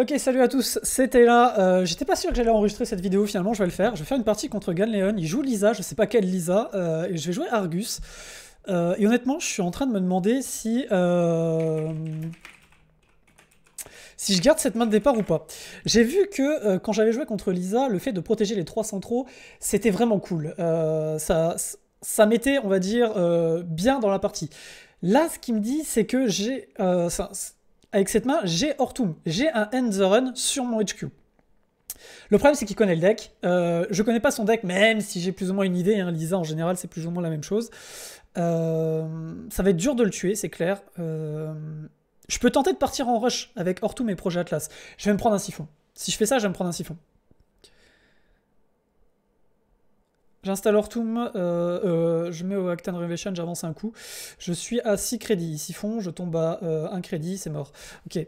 Ok, salut à tous, c'était là. Euh, j'étais pas sûr que j'allais enregistrer cette vidéo, finalement je vais le faire. Je vais faire une partie contre Ganleon, il joue Lisa, je sais pas quelle Lisa, euh, et je vais jouer Argus. Euh, et honnêtement, je suis en train de me demander si... Si je garde cette main de départ ou pas. J'ai vu que quand j'avais joué contre Lisa, le fait de protéger les trois centraux, c'était vraiment cool. ça, ça mettait, on va dire, bien dans la partie. Là, ce qui me dit, c'est que j'ai avec cette main, j'ai Hortum, j'ai un End the Run sur mon HQ. Le problème, c'est qu'il connaît le deck. Euh, je connais pas son deck, même si j'ai plus ou moins une idée. Hein. Lisa, en général, c'est plus ou moins la même chose. Euh, ça va être dur de le tuer, c'est clair. Euh, je peux tenter de partir en rush avec Hortum et Projet Atlas. Je vais me prendre un siphon. Si je fais ça, je vais me prendre un siphon. J'installe Ortum, euh, euh, je mets au Act and j'avance un coup. Je suis à 6 crédits. Siphon, je tombe à 1 euh, crédit, c'est mort. Ok.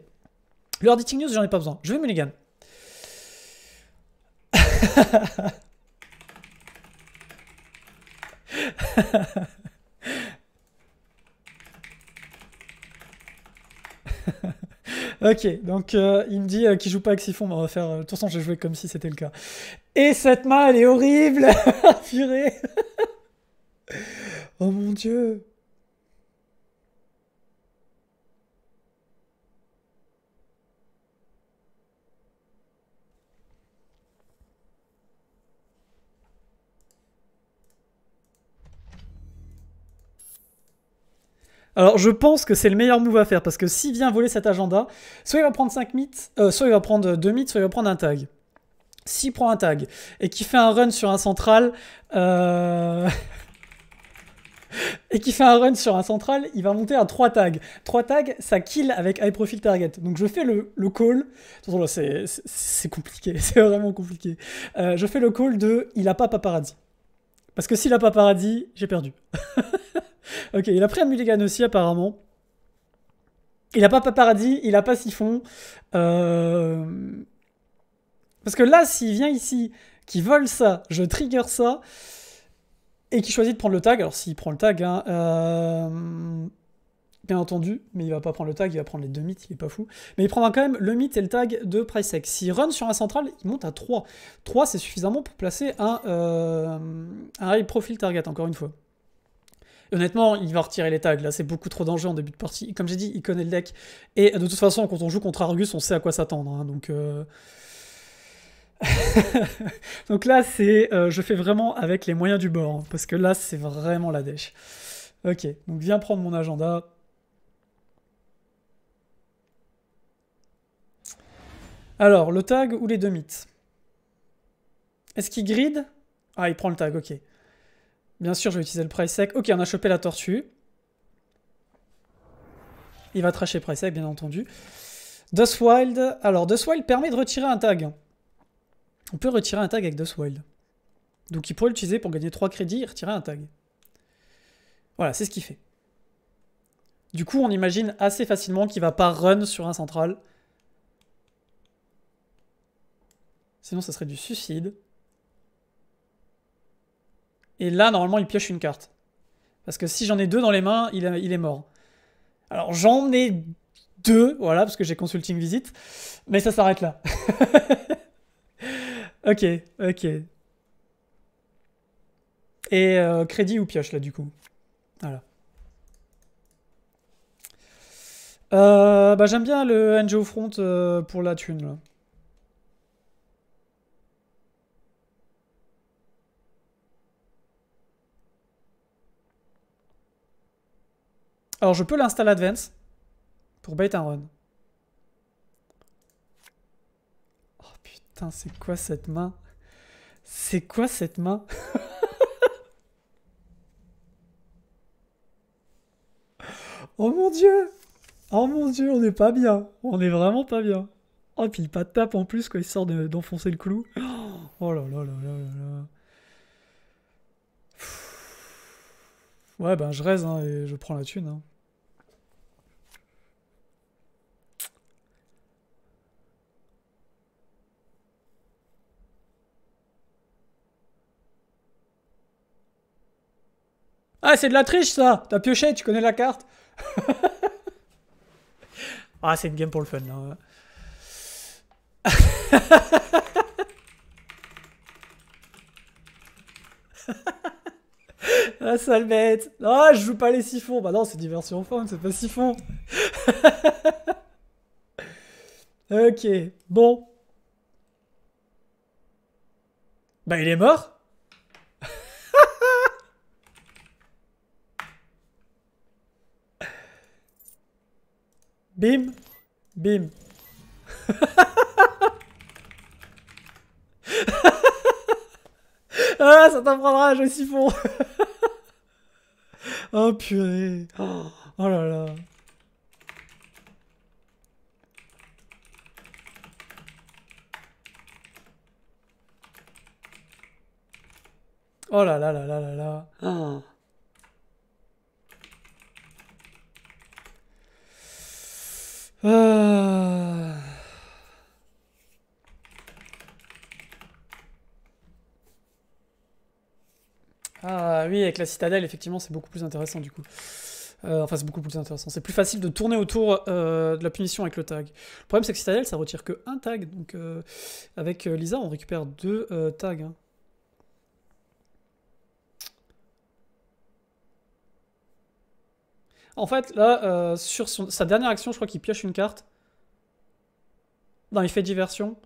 Leur Ditting News, j'en ai pas besoin. Je vais Mulligan. ok, donc il me dit qu'il joue pas avec Siphon, mais on va faire. De toute façon, j'ai joué comme si c'était le cas. Et cette main, elle est horrible Furée Oh mon dieu Alors je pense que c'est le meilleur move à faire parce que s'il vient voler cet agenda, soit il va prendre 5 mythes, euh, soit il va prendre 2 mythes, soit il va prendre un tag s'il prend un tag et qu'il fait un run sur un central, euh, et qui fait un run sur un central, il va monter à 3 tags. 3 tags, ça kill avec high profile target. Donc je fais le, le call. C'est compliqué, c'est vraiment compliqué. Euh, je fais le call de il a pas paparazzi. Parce que s'il a pas paradis, j'ai perdu. ok, il a pris un mulligan aussi apparemment. Il a pas paparazzi, il a pas siphon. Euh, parce que là, s'il vient ici, qu'il vole ça, je trigger ça, et qu'il choisit de prendre le tag, alors s'il prend le tag, hein, euh, bien entendu, mais il va pas prendre le tag, il va prendre les deux mythes, il est pas fou. Mais il prendra quand même le mythe et le tag de Pricex. S'il run sur un central, il monte à 3. 3, c'est suffisamment pour placer euh, un, high profile target, encore une fois. Honnêtement, il va retirer les tags. Là, c'est beaucoup trop dangereux en début de partie. Comme j'ai dit, il connaît le deck. Et de toute façon, quand on joue contre Argus, on sait à quoi s'attendre. Hein, donc, euh, Donc là, c'est, euh, je fais vraiment avec les moyens du bord, hein, parce que là, c'est vraiment la dèche. Ok, donc viens prendre mon agenda. Alors, le tag ou les deux mythes Est-ce qu'il grid Ah, il prend le tag, ok. Bien sûr, je vais utiliser le price sec. Ok, on a chopé la tortue. Il va tracher price sec, bien entendu. Dust Wild. Alors, Dust permet de retirer un tag on peut retirer un tag avec Dust Donc il pourrait l'utiliser pour gagner 3 crédits et retirer un tag. Voilà, c'est ce qu'il fait. Du coup, on imagine assez facilement qu'il va pas run sur un central. Sinon, ça serait du suicide. Et là, normalement, il pioche une carte. Parce que si j'en ai deux dans les mains, il, est mort. Alors, j'en ai deux, voilà, parce que j'ai consulting visite. Mais ça s'arrête là. Ok, ok. Et euh, crédit ou pioche là du coup. Voilà. Euh, bah, j'aime bien le NGO Front euh, pour la thune. Là. Alors je peux l'installer Advance pour bait un run. c'est quoi cette main C'est quoi cette main Oh mon dieu Oh mon dieu, on n'est pas bien. On est vraiment pas bien. Oh, et puis pas de tape en plus quand il sort d'enfoncer le clou. Oh là là là là là Ouais, ben je reste hein, et je prends la thune. Hein. Ah, c'est de la triche ça T'as pioché, tu connais la carte Ah, c'est une game pour le fun là. La ah, sale bête Ah, je joue pas les siphons Bah non, c'est diversion fun, c'est pas siphon Ok, bon. Bah il est mort Bim. Bim. ah, ça t'en prendra suis siphon. oh purée. Oh, là là. Oh là là là là là là. Ah. Ah. ah oui, avec la citadelle, effectivement, c'est beaucoup plus intéressant du coup. Euh, enfin, c'est beaucoup plus intéressant. C'est plus facile de tourner autour euh, de la punition avec le tag. Le problème, c'est que citadelle, ça retire que un tag. Donc, euh, avec Lisa, on récupère deux tags. Hein. En fait, là, euh, sur sa dernière action, je crois qu'il pioche une carte. Non, il fait diversion.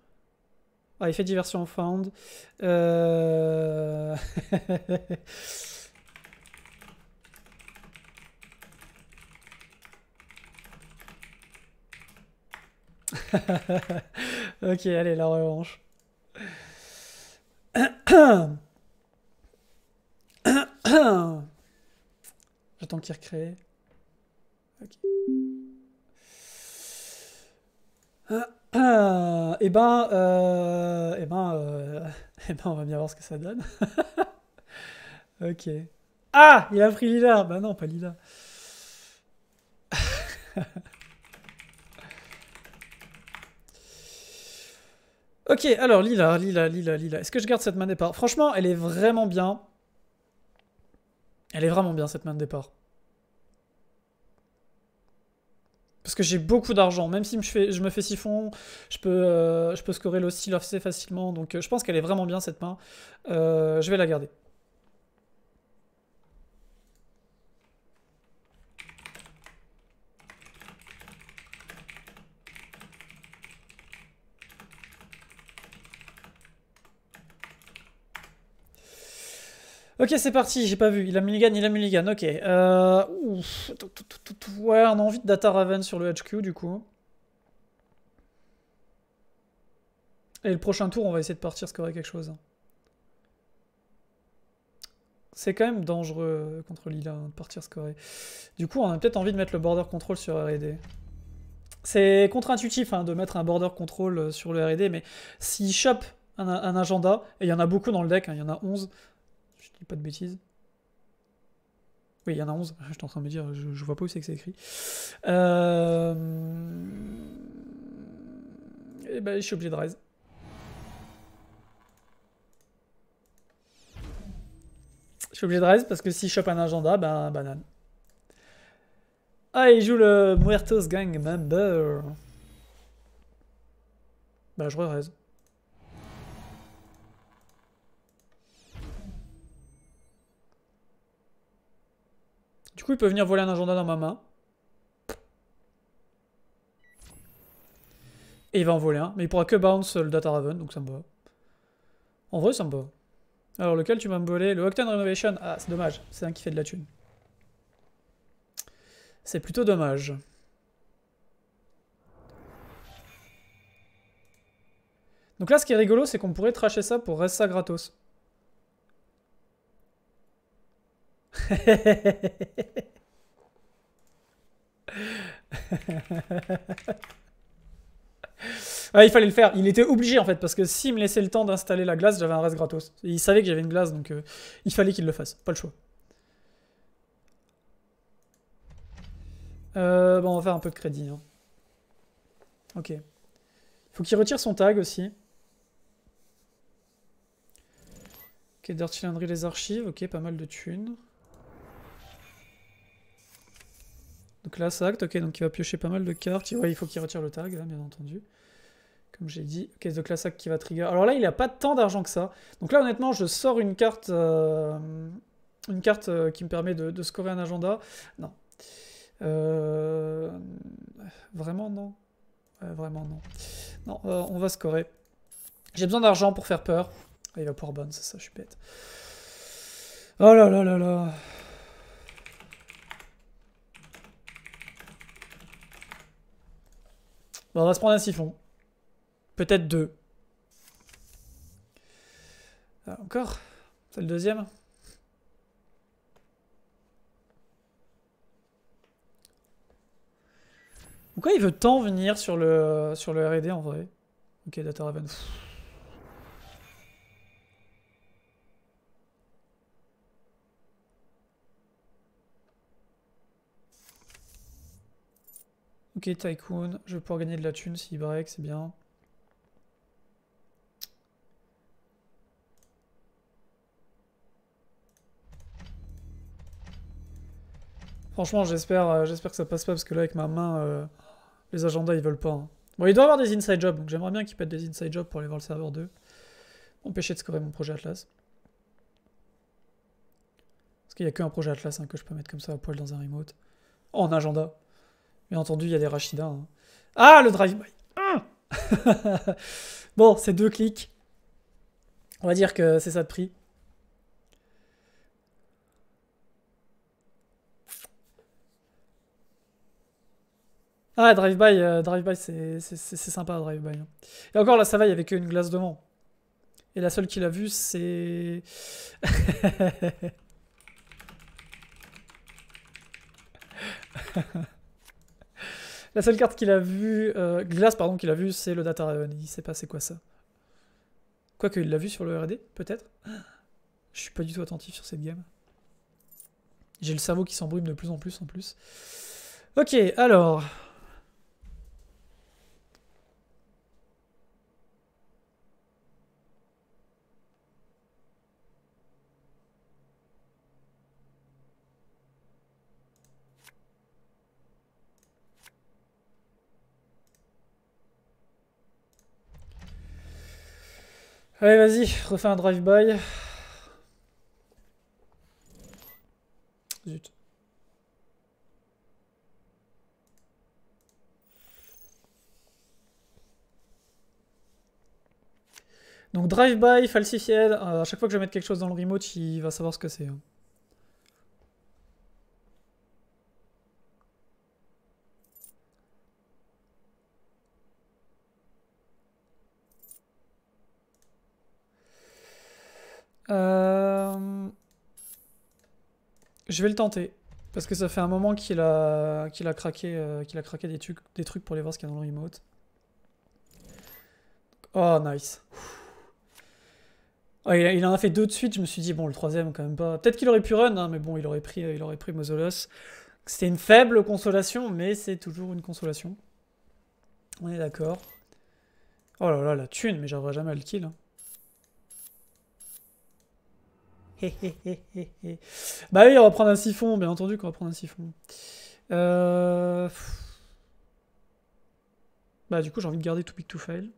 Ah, il fait diversion en found. Euh... ok, allez, la revanche. J'attends qu'il recrée. Ok. Ah, et eh ben, et euh, eh ben, et euh, eh ben, on va bien voir ce que ça donne. ok. Ah, il a pris Lila. Bah ben non, pas Lila. ok, alors Lila, Lila, Lila, Lila. Est-ce que je garde cette main de départ Franchement, elle est vraiment bien. Elle est vraiment bien cette main de départ. Parce que j'ai beaucoup d'argent. Même si je, me fais siphon, je peux, euh, je peux scorer le style assez facilement. Donc euh, je pense qu'elle est vraiment bien cette main. Euh, je vais la garder. Ok, c'est parti, j'ai pas vu. Il a Milligan, il a Milligan, ok. Euh, ouais, on a envie de Data Raven sur le HQ, du coup. Et le prochain tour, on va essayer de partir scorer quelque chose. C'est quand même dangereux euh, contre Lila hein, de partir scorer. Du coup, on a peut-être envie de mettre le border control sur R&D. C'est contre-intuitif hein, de mettre un border control euh, sur le R&D, mais s'il chope un, agenda, et il y en a beaucoup dans le deck, hein, il y en a 11, dis pas de bêtises. Oui, il y en a 11. Je suis en train de me dire, je, vois pas où c'est que c'est écrit. Euh... Et eh ben, je suis obligé de raise. Je suis obligé de raise parce que si je chope un agenda, ben banane. Ah, il joue le Muertos Gang Member. Ben, je re-raise. Du coup, il peut venir voler un agenda dans ma main. Et il va en voler un. Mais il pourra que bounce le Data Raven, donc ça me va. En vrai, ça me va. Alors, lequel tu vas me voler Le Octane Renovation. Ah, c'est dommage. C'est un qui fait de la thune. C'est plutôt dommage. Donc là, ce qui est rigolo, c'est qu'on pourrait tracher ça pour rester ça gratos. Ah, il fallait le faire. Il était obligé en fait, parce que s'il me laissait le temps d'installer la glace, j'avais un reste gratos. Il savait que j'avais une glace, donc euh, il fallait qu'il le fasse. Pas le choix. Euh, bon, on va faire un peu de crédit. Hein. Ok. Faut qu'il retire son tag aussi. Ok, les archives. Ok, pas mal de thunes. Donc là, ça ok, donc il va piocher pas mal de cartes. Ouais, il faut qu'il retire le tag, là, hein, bien entendu. Comme j'ai dit, ok, de class Act qui va trigger. Alors là, il n'a pas tant d'argent que ça. Donc là, honnêtement, je sors une carte, euh, une carte euh, qui me permet de, scorer un agenda. Non. Euh, vraiment non. vraiment non. Non, on va scorer. J'ai besoin d'argent pour faire peur. il va pouvoir bonne, c'est ça, je suis bête. Oh là là là là. on va se prendre un siphon. Peut-être deux. Ah, encore C'est le deuxième Pourquoi il veut tant venir sur le, sur le R&D en vrai Ok, Data Raven. Ok, Tycoon, je vais pouvoir gagner de la thune s'il break, c'est bien. Franchement, j'espère euh, que ça passe pas parce que là, avec ma main, euh, les agendas ils veulent pas. Hein. Bon, il doit avoir des inside jobs, donc j'aimerais bien qu'ils pètent des inside jobs pour aller voir le serveur 2. Empêcher de scorer mon projet Atlas. Parce qu'il n'y a qu'un projet Atlas hein, que je peux mettre comme ça à poil dans un remote. En agenda. Bien entendu, il y a des Rachida. Hein. Ah, le drive-by ah Bon, c'est deux clics. On va dire que c'est ça de prix. Ah, drive-by, euh, drive-by, c'est sympa, drive-by. Hein. Et encore, là, ça va, il n'y avait qu'une glace devant. Et la seule qu'il a vue, c'est... La seule carte qu'il a vue, euh, Glace, pardon, qu'il a vue, c'est le Raven, euh, Il sait pas c'est quoi ça. Quoique, il l'a vu sur le RD, peut-être. Je suis pas du tout attentif sur cette game. J'ai le cerveau qui s'embrume de plus en plus en plus. Ok, alors, Allez, vas-y, refais un drive-by. Zut. Donc drive-by, falsifié. Euh, à chaque fois que je vais mettre quelque chose dans le remote, il va savoir ce que c'est. Hein. Euh, je vais le tenter. Parce que ça fait un moment qu'il a, qu'il a craqué, euh, qu'il a craqué des, trucs, des trucs pour les voir ce qu'il y a dans le l'emote. Oh, nice. il, en a fait deux de suite, je me suis dit, bon, le troisième, quand même pas. Peut-être qu'il aurait pu run, hein, mais bon, il aurait pris, euh, il aurait pris C'était une faible consolation, mais c'est toujours une consolation. On est d'accord. Oh là là, la thune, mais j'arriverai jamais à le kill. Hein. bah oui, on va prendre un siphon, bien entendu qu'on va prendre un siphon. Euh, bah du coup, j'ai envie de garder Too Big To Fail.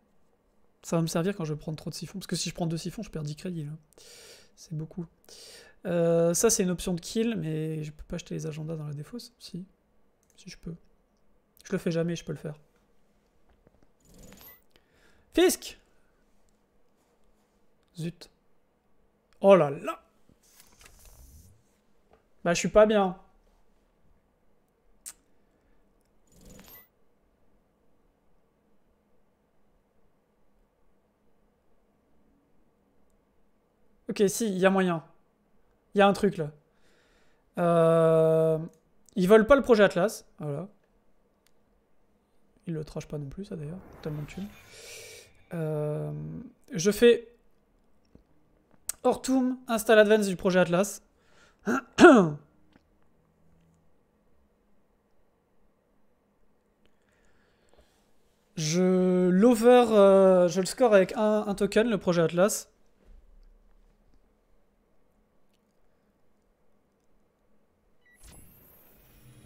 Ça va me servir quand je vais prendre trop de siphons, parce que si je prends deux siphons, je perds 10 crédits. C'est beaucoup. Euh, ça, c'est une option de kill, mais je peux pas acheter les agendas dans la défausse. Si, si je peux. Je le fais jamais, je peux le faire. Fisk Zut. Oh là là bah, je suis pas bien. Ok, si, il y a moyen. Il y a un truc là. Euh, ils veulent pas le projet Atlas. Voilà. Ils le trashent pas non plus, ça d'ailleurs. Tellement de thunes. Euh, je fais Hortum, install advance du projet Atlas. Je l'over, euh, je le score avec un, token, le projet Atlas.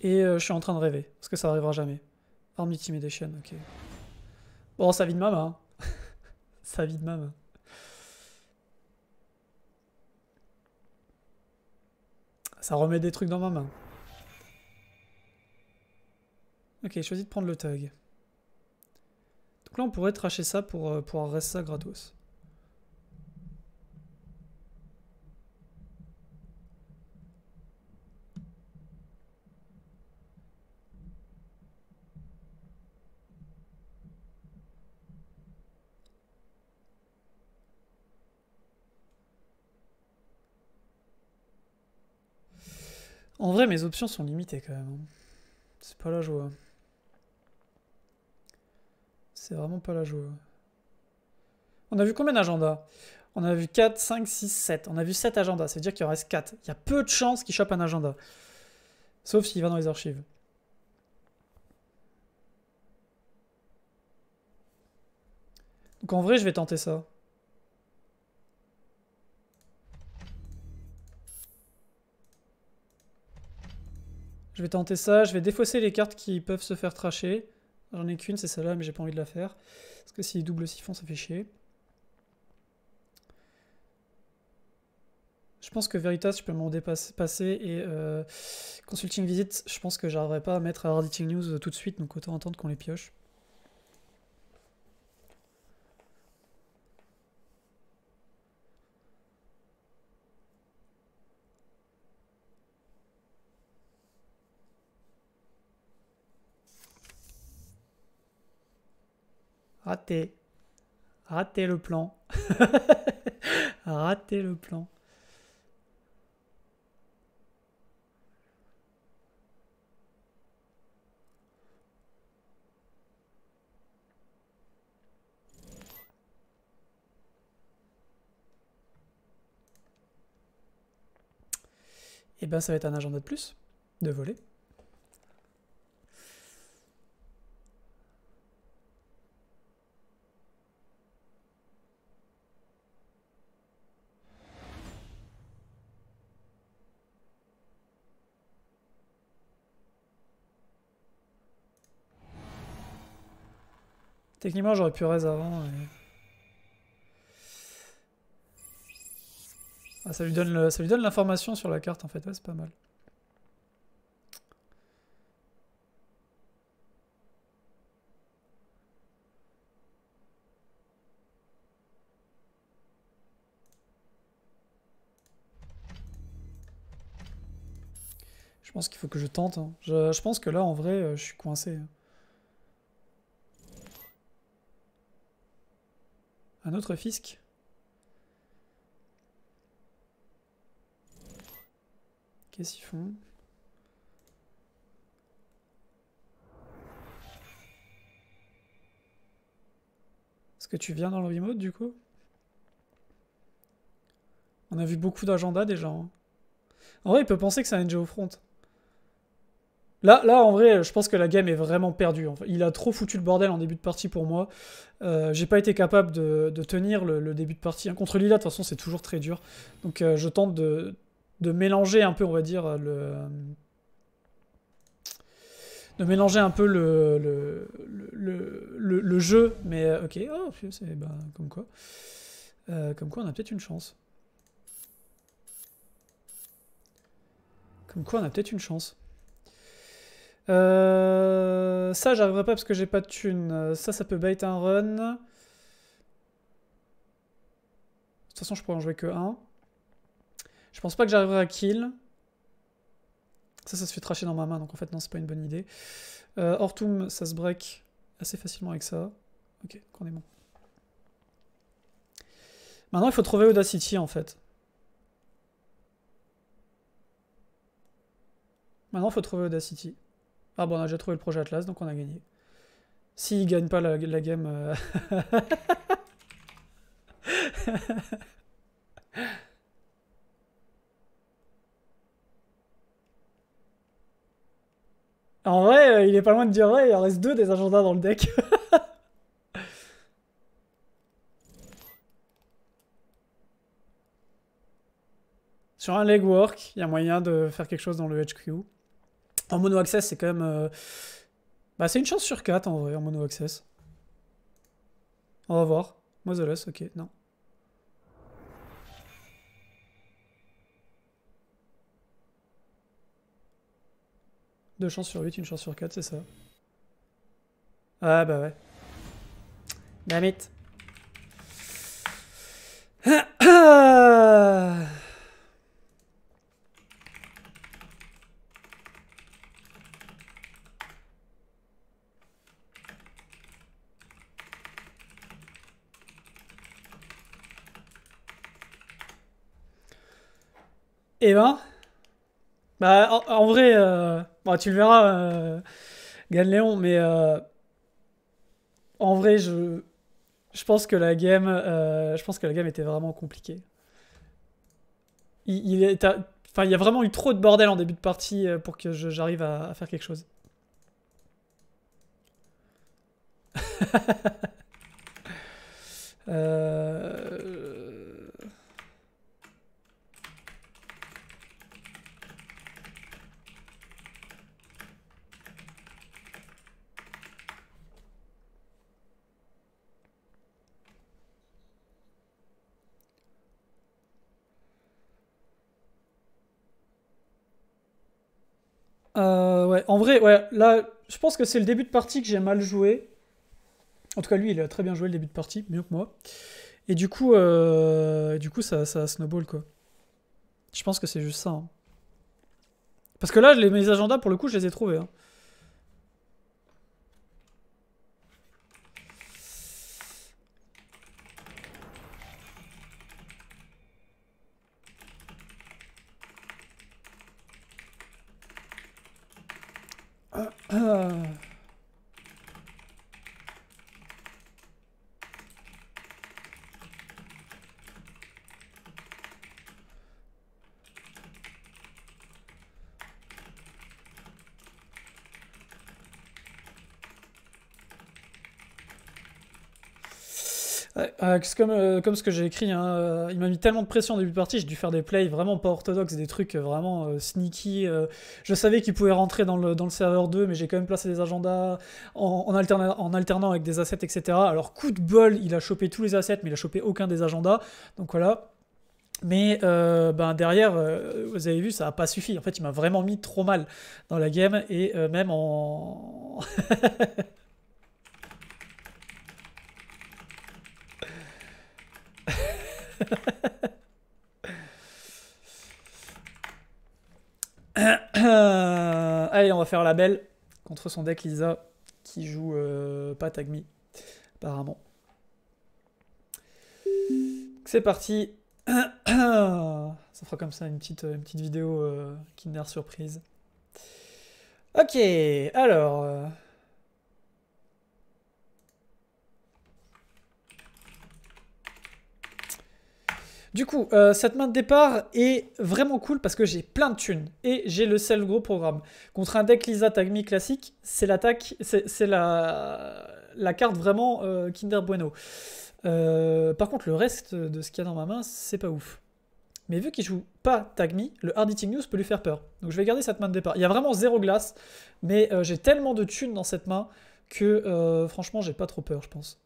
Et euh, je suis en train de rêver, parce que ça arrivera jamais. des chaînes, ok. Bon, ça vide ma main. ça vide ma main. Ça remet des trucs dans ma main. Ok, choisis de prendre le tag. Donc là, on pourrait tracher ça pour euh, pouvoir rester ça gratos. En vrai, mes options sont limitées quand même. Hein. C'est pas la joie. C'est vraiment pas la joie. On a vu combien d'agendas On a vu 4, 5, 6, 7. On a vu 7 agendas, ça veut dire qu'il en reste 4. Il y a peu de chances qu'il chope un agenda. Sauf s'il va dans les archives. Donc en vrai, je vais tenter ça. Je vais tenter ça, je vais défausser les cartes qui peuvent se faire tracher. J'en ai qu'une, c'est celle-là, mais j'ai pas envie de la faire. Parce que si double siphon, ça fait chier. Je pense que Veritas, je peux m'en dépasser. Et euh, Consulting Visit, je pense que j'arriverai pas à mettre à Hard News euh, tout de suite, donc autant attendre qu'on les pioche. Raté. Raté le plan. Raté le plan. Et eh ben ça va être un agenda de plus, de voler. Techniquement, j'aurais pu raise avant. Ah, ça lui donne ça lui donne l'information sur la carte en fait. c'est pas mal. Je pense qu'il faut que je tente. Hein. je, pense que là, en vrai, euh, je suis coincé. Hein. autre fisc Qu'est-ce qu'ils font Est-ce que tu viens dans le remote du coup On a vu beaucoup d'agenda déjà. gens hein. En vrai, il peut penser que c'est un NGO front. Là, là, en vrai, je pense que la game est vraiment perdue. il a trop foutu le bordel en début de partie pour moi. Euh, j'ai pas été capable de, tenir le, début de partie. Hein, contre Lila, de toute façon, c'est toujours très dur. Donc euh, je tente de, mélanger un peu, on va dire, le... De mélanger un peu le, le, jeu. Mais euh, ok, oh, c'est bah, comme quoi. comme quoi, on a peut-être une chance. Comme quoi, on a peut-être une chance. Euh, ça, j'arriverai pas parce que j'ai pas de thunes. Ça, ça peut bait un run. De toute façon, je pourrais en jouer que un. Je pense pas que j'arriverai à kill. Ça, ça se fait tracher dans ma main, donc en fait, non, c'est pas une bonne idée. Euh, ça se break assez facilement avec ça. Ok, donc on est bon. Maintenant, il faut trouver Audacity, en fait. Maintenant, il faut trouver Audacity. Ah bon, on a déjà trouvé le projet Atlas, donc on a gagné. S'il gagne pas la, game... Euh. en vrai, euh, il est pas loin de dire vrai, il en reste deux des agendas dans le deck. Sur un legwork, il y a moyen de faire quelque chose dans le HQ. En mono access, c'est quand même. Euh, bah, c'est une chance sur 4 en vrai, en mono access. On va voir. Motherless, ok, non. Deux chances sur 8, une chance sur 4, c'est ça. Ah bah ouais. Damn it. Ah, ah. Et ben, bah, en, vrai, euh, bah, tu le verras, euh, Léon, mais euh, en vrai, je, je pense que la game, euh, je pense que la game était vraiment compliquée. Il, enfin, il y a vraiment eu trop de bordel en début de partie pour que j'arrive à, à faire quelque chose. euh, Euh, ouais, en vrai, ouais, là, je pense que c'est le début de partie que j'ai mal joué. En tout cas, lui, il a très bien joué le début de partie, mieux que moi. Et du coup, euh, du coup ça, ça snowball, quoi. Je pense que c'est juste ça. Hein. Parce que là, les, mes agendas, pour le coup, je les ai trouvés. Hein. comme, euh, comme ce que j'ai écrit. Hein, euh, il m'a mis tellement de pression au début de partie, j'ai dû faire des plays vraiment pas orthodoxes, des trucs euh, vraiment sneaky. je savais qu'il pouvait rentrer dans le, dans le serveur 2, mais j'ai quand même placé des agendas en, alternant avec des assets, etc. Alors, coup de bol, il a chopé tous les assets, mais il a chopé aucun des agendas. Donc voilà, mais ben derrière, vous avez vu, ça n'a pas suffi. En fait, il m'a vraiment mis trop mal dans la game et même en... Allez, on va faire la belle contre son deck Lisa qui joue euh, pas Tagmi, apparemment. C'est parti. ça fera comme ça une petite, une petite vidéo euh, Kinder surprise. Ok, alors. Euh, Du coup, euh, cette main de départ est vraiment cool parce que j'ai plein de thunes et j'ai le seul gros programme. Contre un deck Lisa Tagmi classique, c'est l'attaque, c'est la, carte vraiment euh, Kinder Bueno. Euh, par contre, le reste de ce qu'il y a dans ma main, c'est pas ouf. Mais vu qu'il joue pas Tagmi, le Hard Eating News peut lui faire peur. Donc je vais garder cette main de départ. Il y a vraiment zéro glace, mais j'ai tellement de thunes dans cette main que franchement, j'ai pas trop peur, je pense.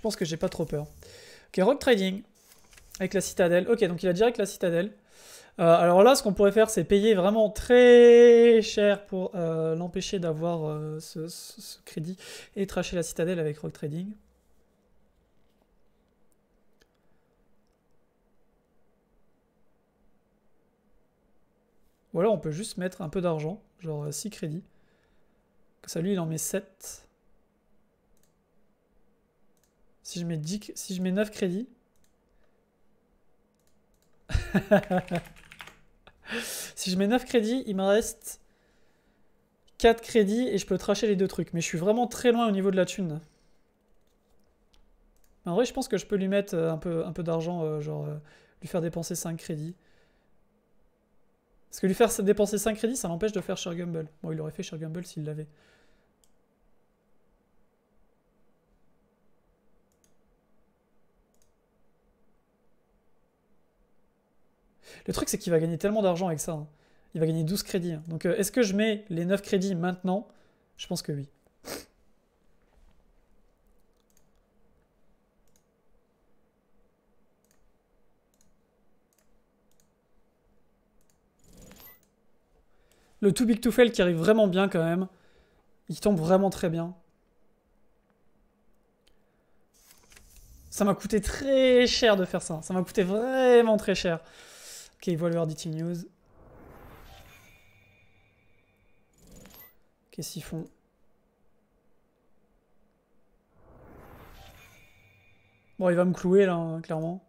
Je pense que j'ai pas trop peur. Ok, Rock Trading. Avec la citadelle. Ok, donc il a direct la citadelle. Euh, alors là, ce qu'on pourrait faire, c'est payer vraiment très cher pour euh, l'empêcher d'avoir euh, ce, crédit et tracher la citadelle avec Rock Trading. Ou alors on peut juste mettre un peu d'argent, genre 6 crédits. Ça lui, il en met 7. Si je mets, si je mets 9 crédits. si je mets 9 crédits, il me reste 4 crédits et je peux tracher les deux trucs. Mais je suis vraiment très loin au niveau de la thune. En vrai, je pense que je peux lui mettre euh, un peu, un peu d'argent, euh, genre euh, lui faire dépenser 5 crédits. Parce que lui faire dépenser 5 crédits, ça l'empêche de faire Sure Bon, il aurait fait Sher s'il l'avait. Le truc, c'est qu'il va gagner tellement d'argent avec ça. Hein. Il va gagner 12 crédits. Hein. Donc, euh, est-ce que je mets les 9 crédits maintenant Je pense que oui. Le Too Big To Fail qui arrive vraiment bien quand même. Il tombe vraiment très bien. Ça m'a coûté très cher de faire ça. Ça m'a coûté vraiment très cher. Ok, Volver dit News. Qu'est-ce qu'ils font Bon, il va me clouer là, hein, clairement.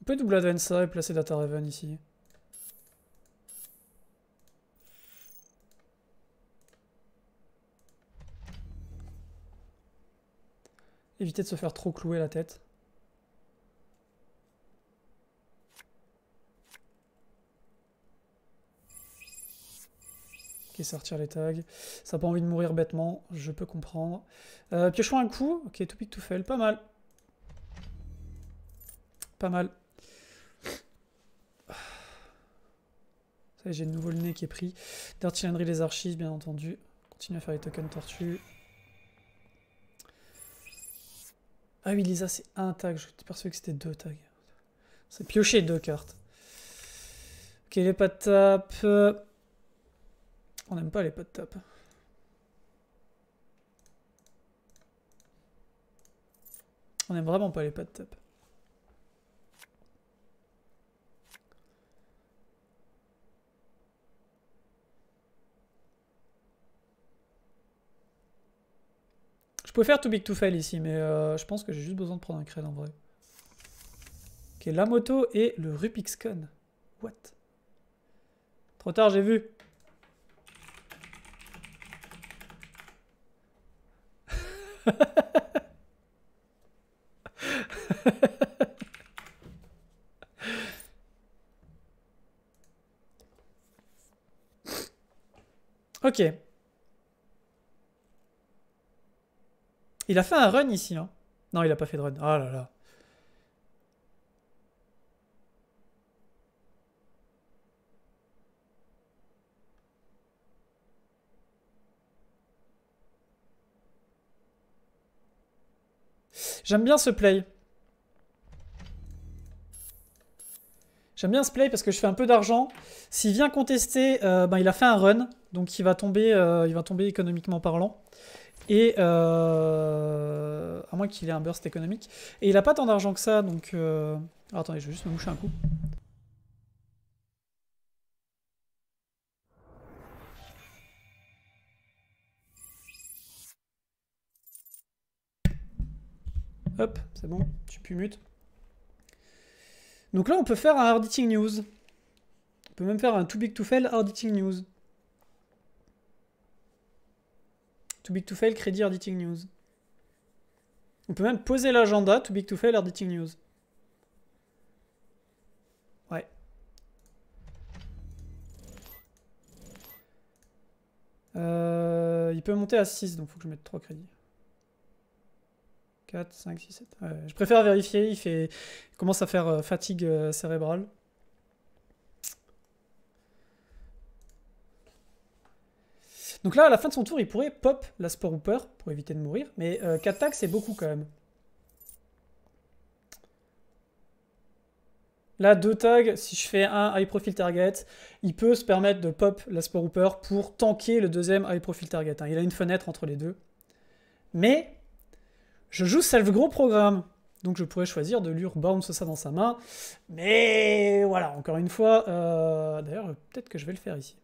On peut double advance et placer Data Raven ici. éviter de se faire trop clouer la tête. Ok, sortir les tags. Ça n'a pas envie de mourir bêtement, je peux comprendre. Euh, piochons un coup. Ok, tout pique, tout fail. Pas mal. Pas mal. Ça j'ai de nouveau le nez qui est pris. Dirty les archives, bien entendu. Continue à faire les tokens tortues. Ah oui, Lisa, c'est un tag. Je suis que c'était deux tags. C'est piocher deux cartes. Ok, les pas de tape. On n'aime pas les pas de top. On n'aime vraiment pas les pas de top. pouvais faire Too Big To Fail ici, mais euh, je pense que j'ai juste besoin de prendre un crédit en vrai. Ok, la moto et le Rubik's What Trop tard, j'ai vu. ok. Il a fait un run ici. Hein. Non, il a pas fait de run. Oh là là. J'aime bien ce play. J'aime bien ce play parce que je fais un peu d'argent. S'il vient contester, euh, ben, il a fait un run. Donc il va tomber, euh, il va tomber économiquement parlant. Et euh, à moins qu'il ait un burst économique. Et il n'a pas tant d'argent que ça, donc... Euh, attendez, je vais juste me moucher un coup. Hop, c'est bon, je suis mute. Donc là, on peut faire un auditing news. On peut même faire un too big to fail auditing news. Too Big to Fail, Crédit, Editing News. On peut même poser l'agenda Too Big to Fail, Editing News. Ouais. Euh, il peut monter à 6, donc il faut que je mette 3 crédits. 4, 5, 6, 7. je préfère vérifier, il, fait, commence à faire euh, fatigue euh, cérébrale. Donc là, à la fin de son tour, il pourrait pop la Spore Hooper pour éviter de mourir. Mais 4 euh, tags, c'est beaucoup quand même. Là, 2 tags, si je fais un high profile target, il peut se permettre de pop la Spore Hooper pour tanker le deuxième high profile target. Hein. Il a une fenêtre entre les deux. Mais je joue Salve Gros Programme. Donc je pourrais choisir de lui bounce ça dans sa main. Mais voilà, encore une fois, euh, d'ailleurs, peut-être que je vais le faire ici.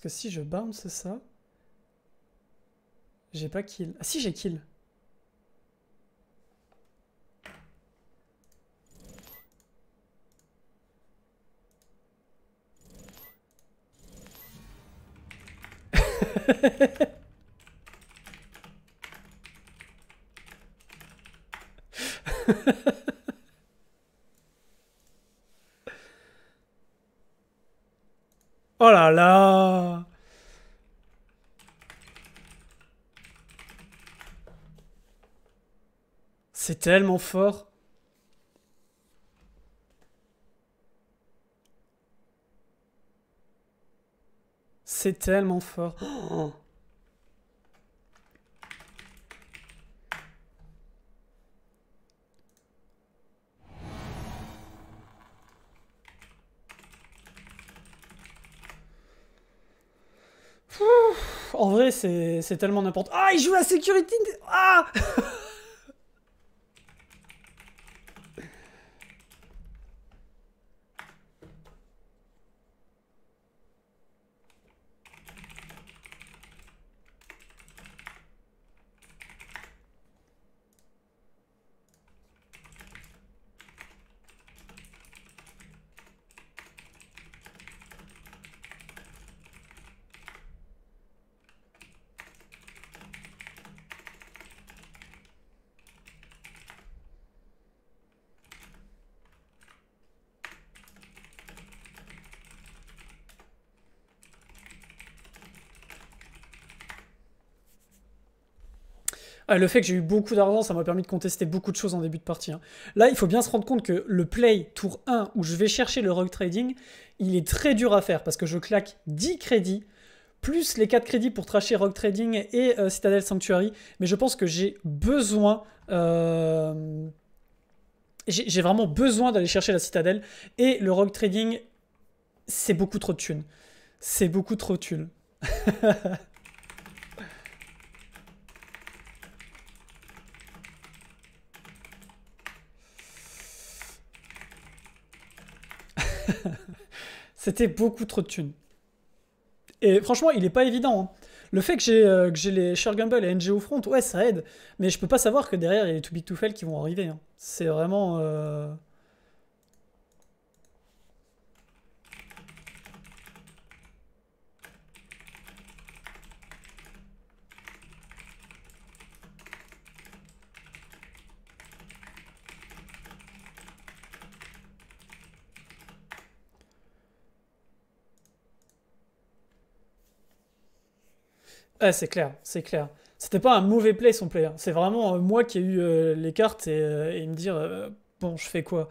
Parce que si je bounce ça, j'ai pas kill. Ah si, j'ai kill. Oh là là C'est tellement fort. C'est tellement fort. Oh. c'est tellement n'importe. Ah, il joue à security. Ah Ah, le fait que j'ai eu beaucoup d'argent, ça m'a permis de contester beaucoup de choses en début de partie. Hein. Là, il faut bien se rendre compte que le play tour 1 où je vais chercher le rogue trading, il est très dur à faire parce que je claque 10 crédits plus les 4 crédits pour tracher Rogue Trading et euh, Citadel Sanctuary. Mais je pense que j'ai besoin... Euh, j'ai vraiment besoin d'aller chercher la Citadelle. Et le Rogue Trading, c'est beaucoup trop de thunes. C'est beaucoup trop de thunes. C'était beaucoup trop de thunes. Et franchement, il n'est pas évident. Hein. Le fait que j'ai euh, les Share Gumball et au Front, ouais, ça aide. Mais je peux pas savoir que derrière, il y a les Too Big To Fell qui vont arriver. Hein. C'est vraiment... Euh, c'est clair, c'est clair. C'était pas un mauvais play son play. C'est vraiment euh, moi qui ai eu euh, les cartes et, euh, me dire bon, je fais quoi.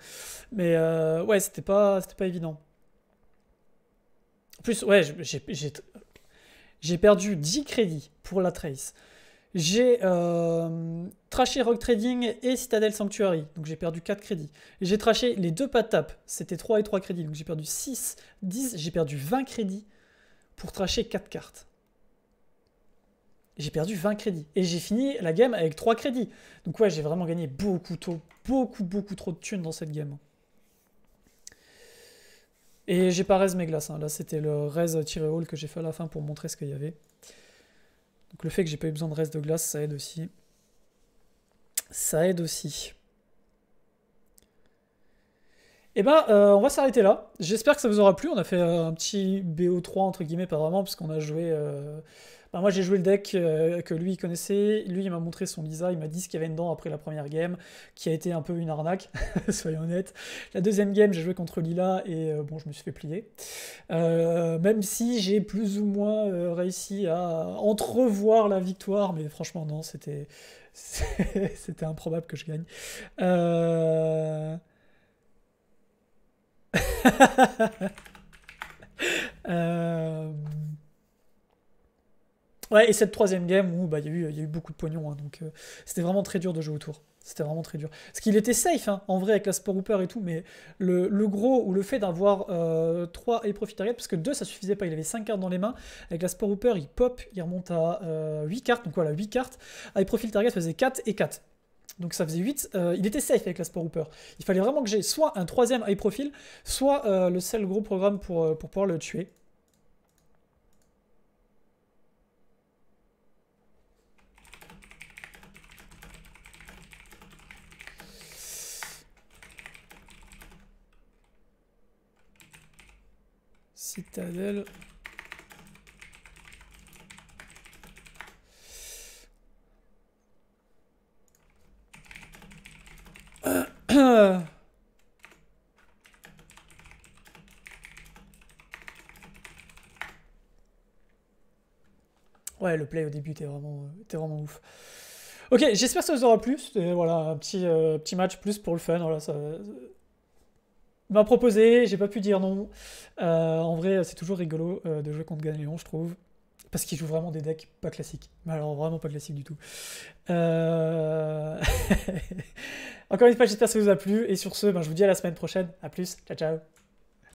Mais ouais, c'était pas, c'était pas évident. plus, ouais, j'ai perdu 10 crédits pour la trace. J'ai traché Rock Trading et Citadel Sanctuary, donc j'ai perdu 4 crédits. J'ai traché les deux patapes, c'était 3 et 3 crédits, donc j'ai perdu 6, 10, j'ai perdu 20 crédits pour tracher 4 cartes j'ai perdu 20 crédits. Et j'ai fini la game avec 3 crédits. Donc ouais, j'ai vraiment gagné beaucoup, trop, beaucoup, beaucoup trop de thunes dans cette game. Et j'ai pas raise mes glaces. Hein. Là, c'était le raise tiré hall que j'ai fait à la fin pour montrer ce qu'il y avait. Donc le fait que j'ai pas eu besoin de reste de glace, ça aide aussi. Ça aide aussi. eh ben, euh, on va s'arrêter là. J'espère que ça vous aura plu. On a fait euh, un petit BO3 entre guillemets, pas vraiment, parce qu'on a joué... Euh, bah, moi j'ai joué le deck euh, que lui il connaissait, lui il m'a montré son Lisa, il m'a dit ce qu'il y avait dedans après la première game, qui a été un peu une arnaque, soyons honnêtes. La deuxième game j'ai joué contre Lila et euh, bon je me suis fait plier. Euh, même si j'ai plus ou moins réussi à entrevoir la victoire, mais franchement non, c'était c'était improbable que je gagne. euh... Ouais, et cette troisième game où bah, il, y a eu, y eu beaucoup de pognon, hein, donc euh, c'était vraiment très dur de jouer autour. C'était vraiment très dur. Parce qu'il était safe, hein, en vrai, avec la Sport Hooper et tout, mais le, gros ou le fait d'avoir 3 euh, et Profile target, parce que 2 ça suffisait pas, il avait 5 cartes dans les mains. Avec la Sport Hooper, il pop, il remonte à 8 euh, cartes, donc voilà, 8 cartes. High ah, Profile target faisait 4 et 4. Donc ça faisait 8. il était safe avec la Sport Hooper. Il fallait vraiment que j'ai soit un troisième high profile, soit le seul gros programme pour, pour pouvoir le tuer. Ouais, le play au début était vraiment, vraiment ouf. Ok, j'espère que ça vous aura plu. Voilà, un petit, euh, petit match plus pour le fun. Voilà, ça, m'a proposé, j'ai pas pu dire non. Euh, en vrai, c'est toujours rigolo euh, de jouer contre Ganelion, je trouve. Parce qu'il joue vraiment des decks pas classiques. Mais alors, vraiment pas classiques du tout. Euh, encore une fois, j'espère que ça vous a plu. Et sur ce, ben, je vous dis à la semaine prochaine. A plus. Ciao, ciao.